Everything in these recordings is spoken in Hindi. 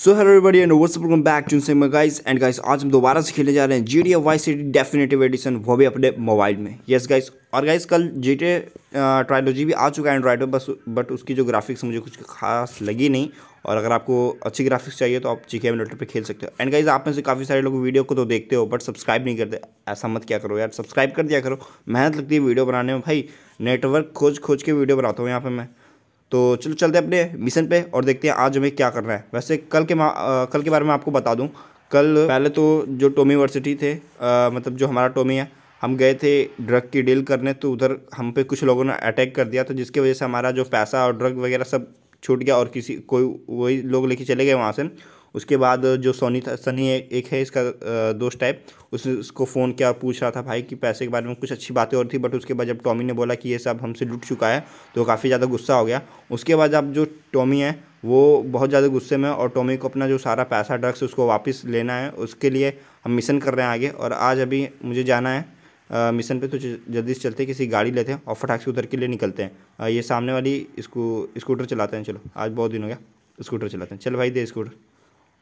So hello everybody and what's up welcome back to same guys and guys आज हम दोबारा से खेलने जा रहे हैं G T Vice City definitive edition वो भी अपने मोबाइल में यस yes, गाइस और गाइस कल जी टी ट्रायलॉजी भी आ चुका है एंड्राइड में बस बट उसकी जो ग्राफिक्स मुझे कुछ खास लगी नहीं और अगर आपको अच्छी ग्राफिक्स चाहिए तो आप जी के एमुलेटर पर खेल सकते हो एंड गाइज आप में से काफ़ी सारे लोग वीडियो को तो देखते हो बट सब्सक्राइब नहीं करते ऐसा मत क्या करो यार सब्सक्राइब कर दिया करो मेहनत लगती है वीडियो बनाने में भाई नेटवर्क खोज खोज के वीडियो बनाता हूँ यहाँ पर मैं तो चलो चलते हैं अपने मिशन पे और देखते हैं आज हमें क्या करना है वैसे कल के आ, कल के बारे में आपको बता दूँ कल पहले तो जो टोमी यूनिवर्सिटी थे आ, मतलब जो हमारा टोमी है हम गए थे ड्रग की डील करने तो उधर हम पे कुछ लोगों ने अटैक कर दिया तो जिसकी वजह से हमारा जो पैसा और ड्रग वगैरह सब छूट गया और किसी कोई वही लोग लेके चले गए वहाँ से उसके बाद जो सोनी था सनी एक, है इसका दोस्त टाइप उस उसको फ़ोन किया पूछ रहा था भाई कि पैसे के बारे में कुछ अच्छी बातें और थी बट उसके बाद जब टॉमी ने बोला कि ये सब हमसे लुट चुका है तो काफ़ी ज़्यादा गुस्सा हो गया उसके बाद अब जो टॉमी है वो बहुत ज़्यादा गुस्से में और टॉमी को अपना जो सारा पैसा ड्रग्स उसको वापस लेना है उसके लिए हम मिशन कर रहे हैं आगे और आज अभी मुझे जाना है मिशन पे तो जल्दी से चलते हैं किसी गाड़ी लेते हैं और फटाक से उधर के लिए निकलते हैं आ, ये सामने वाली इसको स्कूटर चलाते हैं चलो आज बहुत दिन हो गया स्कूटर चलाते हैं चल भाई दे स्कूटर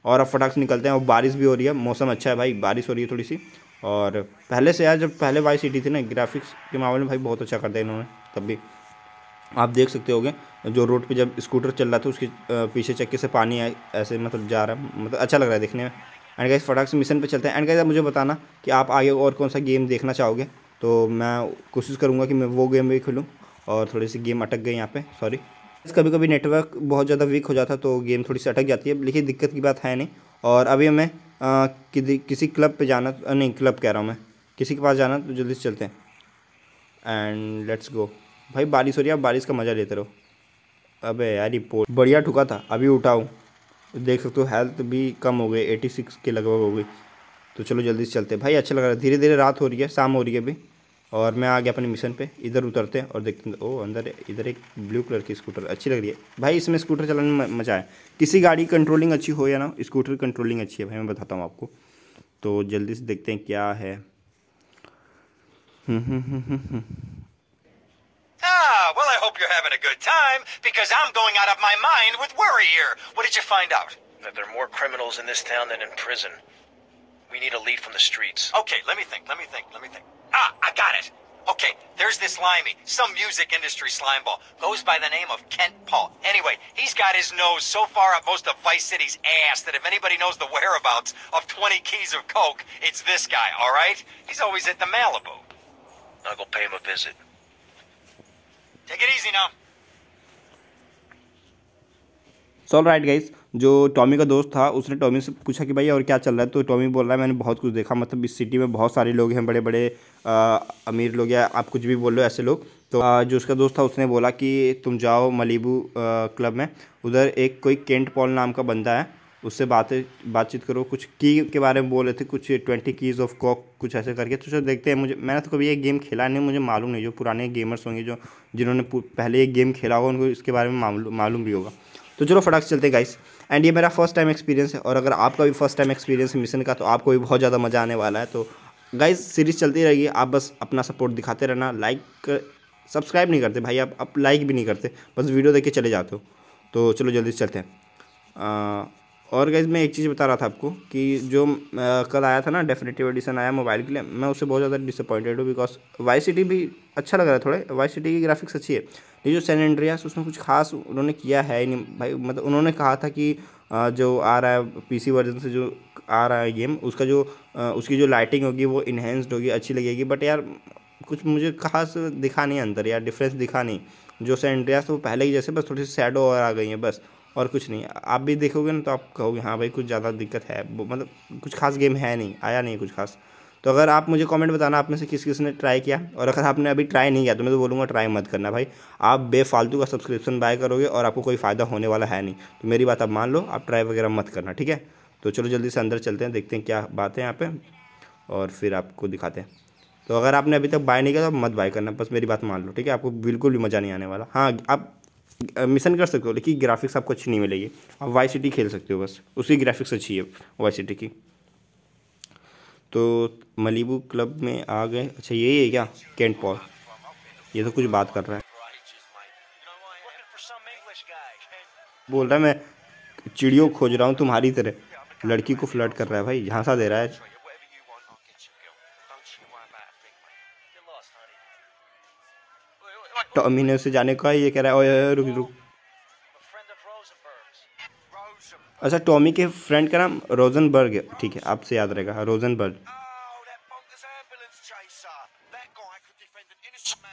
और अब फटाक से निकलते हैं और बारिश भी हो रही है मौसम अच्छा है भाई बारिश हो रही है थोड़ी सी और पहले से यार जब पहले वाई सिटी थी ना ग्राफिक्स के मामले में भाई बहुत अच्छा करते हैं इन्होंने तब भी आप देख सकते हो जो रोड पर जब स्कूटर चल रहा था उसके पीछे चक्के से पानी ऐसे मतलब जा रहा है मतलब अच्छा लग रहा है देखने में एंड गाइस फटाक से मिशन पर चलते हैं एंड गाइस आप मुझे बताना कि आप आगे और कौन सा गेम देखना चाहोगे तो मैं कोशिश करूँगा कि मैं वो गेम भी खेलूँ और थोड़ी सी गेम अटक गई यहाँ पे सॉरी कभी कभी नेटवर्क बहुत ज़्यादा वीक हो जाता तो गेम थोड़ी सी अटक जाती है लेकिन दिक्कत की बात है नहीं और अभी हमें कि, किसी क्लब पे जाना नहीं क्लब कह रहा हूँ मैं किसी के पास जाना तो जल्दी से चलते हैं एंड लेट्स गो भाई बारिश हो रही है आप बारिश का मज़ा लेते रहो अब यार रिपोर्ट बढ़िया ठुका था अभी उठाऊँ देख सकते हो हेल्थ भी कम हो गई एटी सिक्स के लगभग हो गई तो चलो जल्दी से चलते भाई अच्छा लग रहा है धीरे धीरे रात हो रही है शाम हो रही है अभी और मैं आ गया अपने मिशन पे इधर उतरते हैं और देखते हैं ओ अंदर इधर एक ब्लू कलर की स्कूटर अच्छी लग रही है भाई इसमें स्कूटर चलाने में मजा आया किसी गाड़ी की कंट्रोलिंग अच्छी हो या ना स्कूटर कंट्रोलिंग अच्छी है भाई मैं बताता हूँ आपको तो जल्दी से देखते हैं क्या है Ah, I got it. Okay, there's this limey, some music industry slimeball. Goes by the name of Kent Paul. Anyway, he's got his nose so far up most of Vice City's ass that if anybody knows the whereabouts of 20 keys of coke, it's this guy, all right? He's always at the Malibu. I'll go pay him a visit. Take it easy now. So, all right, guys. जो टॉमी का दोस्त था उसने टॉमी से पूछा कि भाई और क्या चल रहा है तो टॉमी बोल रहा है मैंने बहुत कुछ देखा मतलब इस सिटी में बहुत सारे लोग हैं बड़े बड़े अमीर लोग या आप कुछ भी बोल लो ऐसे लोग तो जो उसका दोस्त था उसने बोला कि तुम जाओ मलीबू क्लब में उधर एक कोई केंट पॉल नाम का बंदा है उससे बातें बातचीत करो कुछ की के बारे में बोल रहे थे कुछ ट्वेंटी कीज़ ऑफ कॉक कुछ ऐसे करके तो सर देखते हैं मुझे मैंने तो कभी ये गेम खेला नहीं मुझे मालूम नहीं जो पुराने गेमर्स होंगे जो जिन्होंने पहले ये गेम खेला होगा उनको इसके बारे में मालूम भी होगा तो चलो फटाक से चलते गाइस एंड ये मेरा फर्स्ट टाइम एक्सपीरियंस है और अगर आपका भी फर्स्ट टाइम एक्सपीरियंस है मिशन का तो आपको भी बहुत ज़्यादा मज़ा आने वाला है तो गाइज सीरीज़ चलती रहेगी आप बस अपना सपोर्ट दिखाते रहना लाइक सब्सक्राइब नहीं करते भाई आप अब लाइक भी नहीं करते बस वीडियो देख के चले जाते हो तो चलो जल्दी से चलते हैं आ, और गाइज मैं एक चीज़ बता रहा था आपको कि जो आ, कल आया था ना डेफिनेटिव एडिशन आया मोबाइल के लिए मैं उससे बहुत ज़्यादा डिसअपॉइंटेड हूँ बिकॉज वाई सिटी भी अच्छा लग रहा है थोड़े वाई सिटी की ग्राफिक्स अच्छी है ये जो सैन एंड्रियास उसमें कुछ खास उन्होंने किया है नहीं भाई मतलब उन्होंने कहा था कि जो आ रहा है पीसी वर्जन से जो आ रहा है गेम उसका जो उसकी जो लाइटिंग होगी वो इन्हेंस्ड होगी अच्छी लगेगी बट यार कुछ मुझे खास दिखा नहीं अंदर यार डिफरेंस दिखा नहीं जो सेंड्रियास वो पहले ही जैसे बस थोड़ी सी सैडो और आ गई है बस और कुछ नहीं आप भी देखोगे ना तो आप कहोगे हाँ भाई कुछ ज़्यादा दिक्कत है मतलब कुछ खास गेम है नहीं आया नहीं कुछ खास तो अगर आप मुझे कमेंट बताना आप में से किस किस ने ट्राई किया और अगर आपने अभी ट्राई नहीं किया तो मैं तो बोलूँगा ट्राई मत करना भाई आप बेफालतू का सब्सक्रिप्शन बाय करोगे और आपको कोई फ़ायदा होने वाला है नहीं तो मेरी बात आप मान लो आप ट्राई वगैरह मत करना ठीक है तो चलो जल्दी से अंदर चलते हैं देखते हैं क्या बात है यहाँ पे और फिर आपको दिखाते हैं तो अगर आपने अभी तक बाय नहीं किया तो मत बाय करना बस मेरी बात मान लो ठीक है आपको बिल्कुल भी मज़ा नहीं आने वाला हाँ आप मिशन कर सकते हो लेकिन ग्राफिक्स आपको अच्छी नहीं मिलेगी आप वाई सिटी खेल सकते हो बस उसी ग्राफिक्स अच्छी है वाई सिटी की तो मलिबू क्लब में आ गए अच्छा यही है क्या कैंट पॉल ये तो कुछ बात कर रहा है बोल रहा है मैं चिड़ियों खोज रहा हूँ तुम्हारी तरह लड़की को फ्लर्ट कर रहा है भाई झांसा दे रहा है टॉमी ने उसे जाने को ये कह रहा है ओए रुक रुक अच्छा टॉमी के फ्रेंड का नाम रोजनबर्ग है ठीक है आपसे याद रहेगा रोजनबर्ग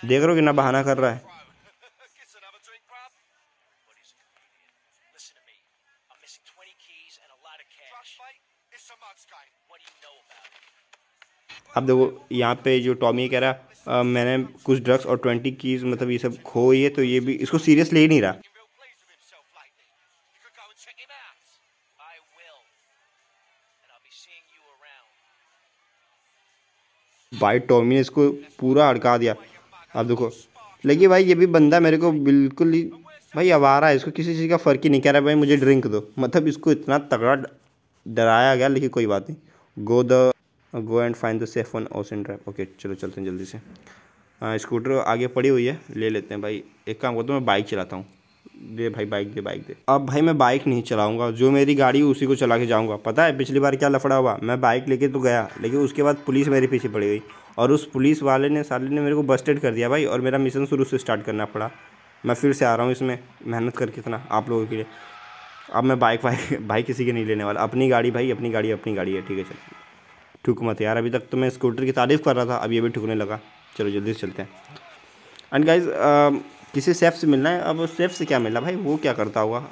देख रहे हो कितना बहाना कर रहा है अब देखो यहाँ पे जो टॉमी कह रहा आ, मैंने कुछ ड्रग्स और ट्वेंटी कीज मतलब ये सब खो हुई है तो ये भी इसको सीरियस ले ही नहीं रहा भाई टॉमी ने इसको पूरा अड़का दिया अब देखो लेकिन भाई ये भी बंदा मेरे को बिल्कुल ही भाई आवारा है इसको किसी चीज़ का फ़र्क ही नहीं कह रहा भाई मुझे ड्रिंक दो मतलब इसको इतना तगड़ा डराया गया लेकिन कोई बात नहीं go the go and fine the safe one ocean drive okay चलो चलते हैं जल्दी से स्कूटर आगे पड़ी हुई है ले लेते हैं भाई एक काम करता हूँ मैं बाइक चलाता हूँ दे भाई बाइक दे बाइक दे अब भाई मैं बाइक नहीं चलाऊंगा जो मेरी गाड़ी उसी को चला के जाऊंगा पता है पिछली बार क्या लफड़ा हुआ मैं बाइक लेके तो गया लेकिन उसके बाद पुलिस मेरे पीछे पड़ी गई और उस पुलिस वाले ने साले ने मेरे को बस्टेड कर दिया भाई और मेरा मिशन शुरू से स्टार्ट करना पड़ा मैं फिर से आ रहा हूँ इसमें मेहनत करके इतना आप लोगों के लिए अब मैं बाइक वाइक भाई किसी के नहीं लेने वाला अपनी गाड़ी भाई अपनी गाड़ी अपनी गाड़ी है ठीक है चलिए ठुक मत यार अभी तक तो मैं स्कूटर की तारीफ़ कर रहा था अभी अभी ठुकने लगा चलो जल्दी से चलते हैं एंड गाइज किसी सेफ से मिलना है अब सेफ से क्या मिला भाई वो क्या करता होगा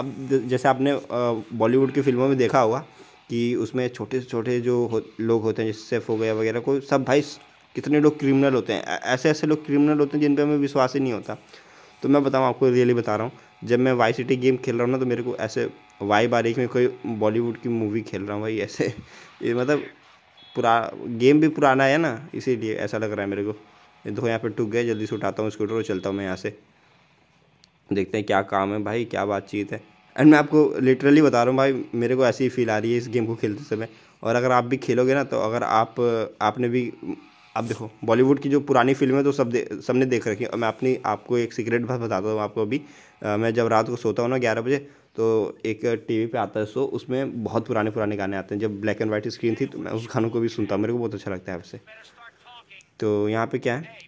अब जैसे आपने बॉलीवुड की फिल्मों में देखा होगा कि उसमें छोटे से छोटे जो हो, लोग होते हैं जैसे सेफ हो गया वगैरह कोई सब भाई कितने लोग क्रिमिनल होते हैं ऐसे ऐसे लोग क्रिमिनल होते हैं जिन पर हमें विश्वास ही नहीं होता तो मैं बताऊँ आपको रियली बता रहा हूँ जब मैं वाई सिटी गेम खेल रहा हूँ ना तो मेरे को ऐसे वाई आ में कोई बॉलीवुड की मूवी खेल रहा हूँ भाई ऐसे ये मतलब पुरा गेम भी पुराना है ना इसीलिए ऐसा लग रहा है मेरे को ये देखो यहाँ पे टूक गए जल्दी से उठाता हूँ स्कूटर और चलता हूँ मैं यहाँ से देखते हैं क्या काम है भाई क्या बातचीत है एंड मैं आपको लिटरली बता रहा हूँ भाई मेरे को ऐसी ही फील आ रही है इस गेम को खेलते समय और अगर आप भी खेलोगे ना तो अगर आप आपने भी अब देखो बॉलीवुड की जो पुरानी फिल्म है तो सब दे सबने देख रखी है और मैं अपनी आपको एक सीक्रेट बात बताता हूँ आपको अभी मैं जब रात को सोता हूँ ना ग्यारह बजे तो एक टीवी पे आता है सो उसमें बहुत पुराने पुराने गाने आते हैं जब ब्लैक एंड वाइट स्क्रीन थी तो मैं उस गानों को भी सुनता हूँ मेरे को बहुत अच्छा लगता है आपसे तो यहाँ पे क्या है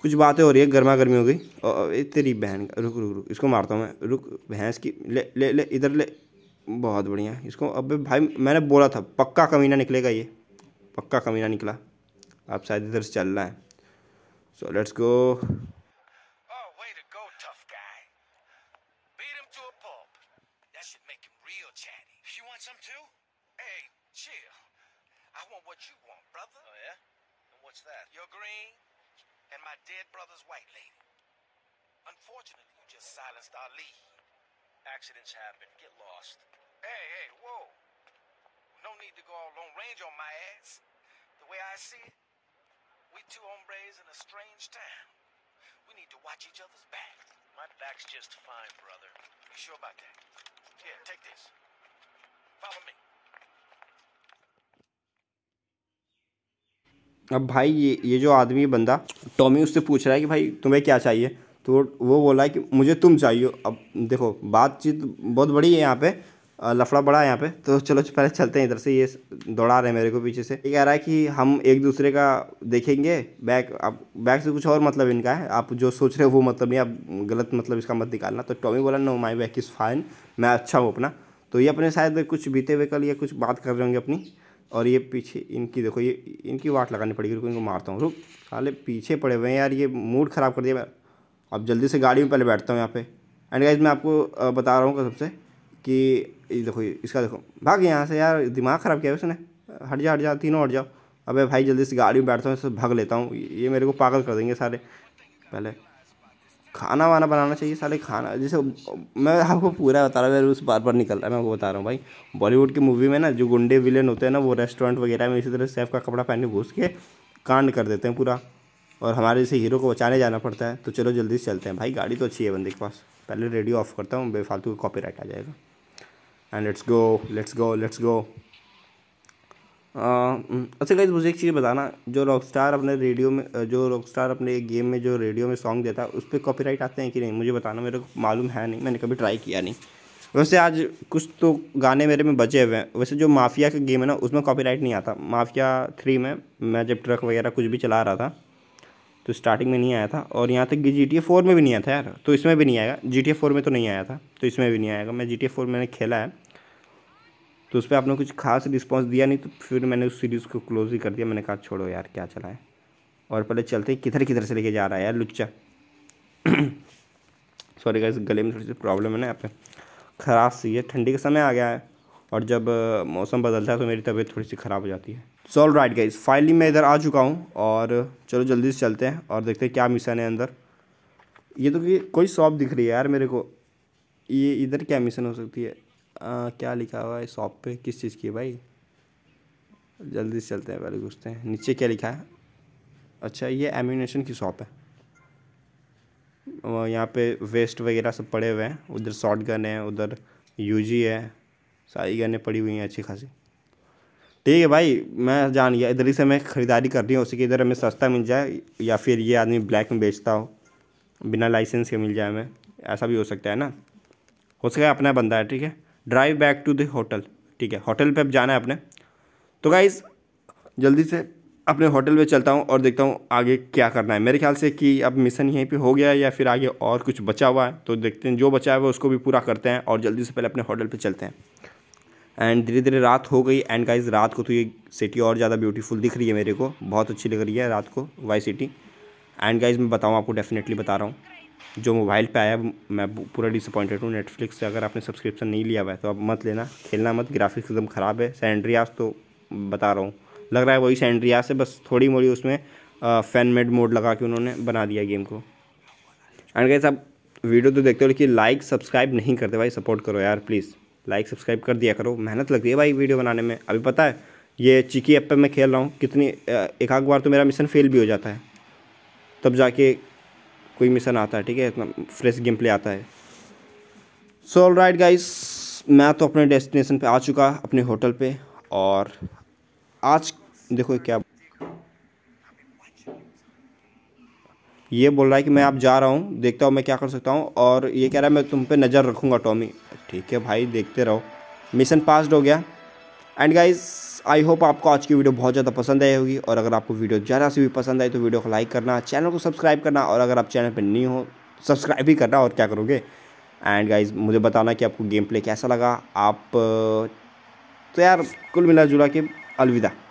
कुछ बातें हो रही है गर्मा गर्मी हो गई तेरी बहन रुक रुक रुक इसको मारता हूँ मैं रुक भैंस की ले ले ले इधर ले बहुत बढ़िया इसको अब भाई मैंने बोला था पक्का कमीना निकलेगा ये पक्का कमीना निकला आप शायद इधर से चल रहा है so let's go Chill. I want what you want, brother. Oh, yeah? And what's that? Your green and my dead brother's white lady. Unfortunately, you just silenced our lead. Accidents happen. Get lost. Hey, hey, whoa. No need to go all long Range on my ass. The way I see it, we two hombres in a strange town. We need to watch each other's back. My back's just fine, brother. You sure about that? Here, take this. Follow me. अब भाई ये ये जो आदमी बंदा टॉमी उससे पूछ रहा है कि भाई तुम्हें क्या चाहिए तो वो बोला है कि मुझे तुम चाहिए अब देखो बातचीत बहुत बड़ी है यहाँ पे लफड़ा बड़ा है यहाँ पे तो चलो पहले चलते हैं इधर से ये दौड़ा रहे हैं मेरे को पीछे से ये कह रहा है कि हम एक दूसरे का देखेंगे बैक अब बैक से कुछ और मतलब इनका है आप जो सोच रहे हो वो मतलब नहीं आप गलत मतलब इसका मत निकालना तो टॉमी बोला no my back is fine मैं अच्छा हूँ अपना तो ये अपने शायद कुछ बीते हुए कल या कुछ बात कर रहे होंगे अपनी और ये पीछे इनकी देखो ये इनकी वाट लगानी पड़ेगी रुको इनको मारता हूँ रुक साले पीछे पड़े हुए हैं यार ये मूड ख़राब कर दिया मैं अब जल्दी से गाड़ी में पहले बैठता हूँ यहाँ पे एंड गाइज मैं आपको बता रहा हूँ सबसे कि देखो इसका देखो भाग यहाँ से यार दिमाग ख़राब किया है उसने हट जा हट जा तीनों हट जाओ अब भाई जल्दी से गाड़ी में बैठता हूँ इससे भाग लेता हूँ ये मेरे को पागल कर देंगे सारे पहले खाना वाना बनाना चाहिए साले खाना जैसे मैं आपको पूरा बता रहा हूँ उस बार बार निकल रहा है मैं वो बता रहा हूँ भाई बॉलीवुड की मूवी में ना जो गुंडे विलेन होते हैं ना वो रेस्टोरेंट वगैरह में इसी तरह सेफ का कपड़ा पहन के घुस के कांड कर देते हैं पूरा और हमारे जैसे हीरो को बचाने जाना पड़ता है तो चलो जल्दी से चलते हैं भाई गाड़ी तो अच्छी है बंदे के पास पहले रेडियो ऑफ करता हूँ बेफालतू का कॉपी आ जाएगा and let's go let's go let's go अच्छा गाइज मुझे एक चीज़ बताना जो रॉक स्टार अपने रेडियो में जो रॉक स्टार अपने गेम में जो रेडियो में सॉन्ग देता है उस पर राइट आते हैं कि नहीं मुझे बताना मेरे को मालूम है नहीं मैंने कभी ट्राई किया नहीं वैसे आज कुछ तो गाने मेरे में बचे हुए हैं वैसे जो माफिया का गेम है ना उसमें राइट नहीं आता माफिया थ्री में मैं जब ट्रक वगैरह कुछ भी चला रहा था तो स्टार्टिंग में नहीं आया था और यहाँ तक कि जी टी ए फोर में भी नहीं आया था यार तो इसमें भी नहीं आएगा जी टी ए फोर में तो नहीं आया था तो इसमें भी नहीं आएगा मैं जी टी ए फोर मैंने खेला है तो उस पर आपने कुछ खास रिस्पॉन्स दिया नहीं तो फिर मैंने उस सीरीज़ को क्लोज ही कर दिया मैंने कहा छोड़ो यार क्या चला है और पहले चलते किधर किधर से लेके जा रहा है यार लुच्चा सॉरी गाइस गले में थोड़ी सी प्रॉब्लम है ना यहाँ पे ख़राब सी है ठंडी का समय आ गया है और जब मौसम बदलता है तो मेरी तबीयत थोड़ी सी ख़राब हो जाती है so all right guys finally मैं इधर आ चुका हूँ और चलो जल्दी से चलते हैं और देखते हैं क्या मिशन है अंदर ये तो कोई शॉप दिख रही है यार मेरे को ये इधर क्या मिशन हो सकती है आ, क्या लिखा हुआ है शॉप पे किस चीज़ की है भाई जल्दी से चलते हैं पहले घुसते हैं नीचे क्या लिखा है अच्छा ये एम्यूनेशन की शॉप है यहाँ पे वेस्ट वगैरह सब पड़े हुए हैं उधर शॉर्ट गन है उधर यूजी है सारी गनें पड़ी हुई हैं अच्छी खासी ठीक है भाई मैं जान गया इधर ही से मैं ख़रीदारी कर रही हूँ उसी के इधर हमें सस्ता मिल जाए या फिर ये आदमी ब्लैक में बेचता हो बिना लाइसेंस के मिल जाए हमें ऐसा भी हो सकता है ना हो सके अपना बंदा है ठीक है drive back to the hotel ठीक है होटल पे अब जाना है अपने तो गाइज़ जल्दी से अपने होटल पे चलता हूँ और देखता हूँ आगे क्या करना है मेरे ख्याल से कि अब मिशन यहीं पे हो गया है या फिर आगे और कुछ बचा हुआ है तो देखते हैं जो बचा हुआ है उसको भी पूरा करते हैं और जल्दी से पहले अपने होटल पर चलते हैं एंड धीरे धीरे रात हो गई एंड गाइज रात को तो ये सिटी और ज़्यादा ब्यूटीफुल दिख रही है मेरे को बहुत अच्छी लग रही है रात को वाई सिटी एंड गाइज मैं बताऊँ आपको डेफिनेटली बता रहा हूँ जो मोबाइल पे आया मैं पूरा डिसअपॉइंटेड हूँ नेटफ्लिक्स से अगर आपने सब्सक्रिप्शन नहीं लिया हुआ है तो अब मत लेना खेलना मत ग्राफिक्स एकदम ख़राब है सैंड्रियास तो बता रहा हूँ लग रहा है वही सैंड्रियास है बस थोड़ी मोड़ी उसमें फ़ैन मेड मोड लगा के उन्होंने बना दिया गेम को एंड गैस आप वीडियो तो देखते हो लेकिन लाइक सब्सक्राइब नहीं करते भाई सपोर्ट करो यार प्लीज़ लाइक सब्सक्राइब कर दिया करो मेहनत लगती है भाई वीडियो बनाने में अभी पता है ये चिकी ऐप पर मैं खेल रहा हूँ कितनी एक आध बार तो मेरा मिशन फेल भी हो जाता है तब जाके कोई मिशन आता है ठीक है इतना फ्रेश गेम प्ले आता है सो ऑल राइट गाइस मैं तो अपने डेस्टिनेशन पे आ चुका अपने होटल पे और आज देखो क्या ये बोल रहा है कि मैं आप जा रहा हूँ देखता हूँ मैं क्या कर सकता हूँ और ये कह रहा है मैं तुम पे नज़र रखूँगा टॉमी ठीक है भाई देखते रहो मिशन पास्ड हो गया एंड गाइस आई होप आपको आज की वीडियो बहुत ज़्यादा पसंद आई होगी और अगर आपको वीडियो ज़्यादा से भी पसंद आई तो वीडियो को लाइक करना चैनल को सब्सक्राइब करना और अगर आप चैनल पर नहीं हो सब्सक्राइब भी करना और क्या करोगे एंड गाइज मुझे बताना कि आपको गेम प्ले कैसा लगा आप तो यार कुल मिला जुला के अलविदा